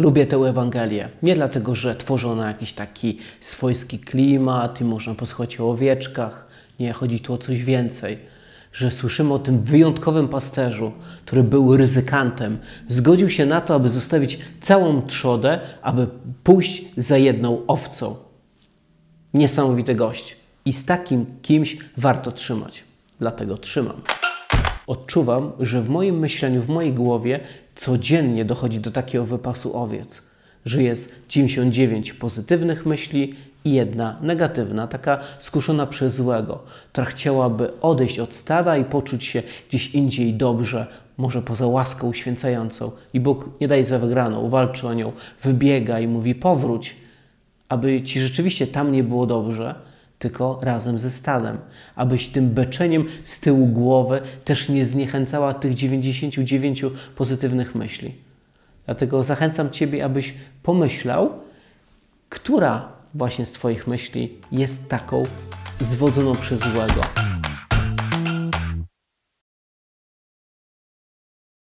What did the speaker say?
Lubię tę Ewangelię. Nie dlatego, że tworzy ona jakiś taki swojski klimat i można posłuchać o owieczkach. Nie, chodzi tu o coś więcej. Że słyszymy o tym wyjątkowym pasterzu, który był ryzykantem. Zgodził się na to, aby zostawić całą trzodę, aby pójść za jedną owcą. Niesamowity gość. I z takim kimś warto trzymać. Dlatego trzymam. Odczuwam, że w moim myśleniu, w mojej głowie codziennie dochodzi do takiego wypasu owiec, że jest 99 pozytywnych myśli i jedna negatywna, taka skuszona przez złego, która chciałaby odejść od stada i poczuć się gdzieś indziej dobrze, może poza łaską uświęcającą. I Bóg nie daje za wygraną, walczy o nią, wybiega i mówi: powróć, aby ci rzeczywiście tam nie było dobrze tylko razem ze Stanem, abyś tym beczeniem z tyłu głowy też nie zniechęcała tych 99 pozytywnych myśli. Dlatego zachęcam Ciebie, abyś pomyślał, która właśnie z Twoich myśli jest taką zwodzoną przez złego.